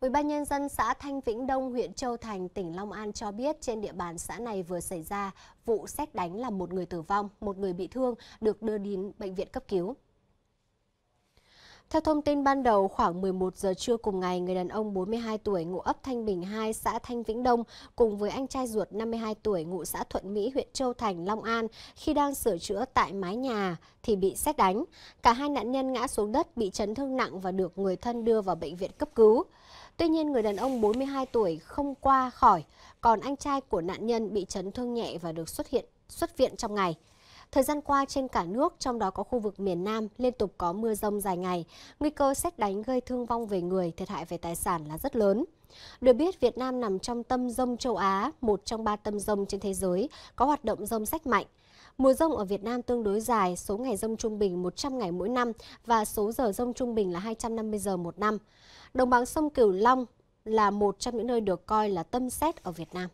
Ủy ban nhân dân xã Thanh Vĩnh Đông, huyện Châu Thành, tỉnh Long An cho biết trên địa bàn xã này vừa xảy ra vụ xét đánh làm một người tử vong, một người bị thương được đưa đến bệnh viện cấp cứu. Theo thông tin ban đầu, khoảng 11 giờ trưa cùng ngày, người đàn ông 42 tuổi ngụ ấp Thanh Bình 2, xã Thanh Vĩnh Đông cùng với anh trai ruột 52 tuổi ngụ xã Thuận Mỹ, huyện Châu Thành, Long An khi đang sửa chữa tại mái nhà thì bị xét đánh. Cả hai nạn nhân ngã xuống đất bị chấn thương nặng và được người thân đưa vào bệnh viện cấp cứu. Tuy nhiên, người đàn ông 42 tuổi không qua khỏi, còn anh trai của nạn nhân bị chấn thương nhẹ và được xuất hiện xuất viện trong ngày. Thời gian qua trên cả nước, trong đó có khu vực miền Nam, liên tục có mưa rông dài ngày. Nguy cơ xét đánh gây thương vong về người, thiệt hại về tài sản là rất lớn. Được biết, Việt Nam nằm trong tâm rông châu Á, một trong ba tâm rông trên thế giới, có hoạt động rông sách mạnh. Mùa rông ở Việt Nam tương đối dài, số ngày rông trung bình 100 ngày mỗi năm và số giờ rông trung bình là 250 giờ một năm. Đồng bằng sông Cửu Long là một trong những nơi được coi là tâm xét ở Việt Nam.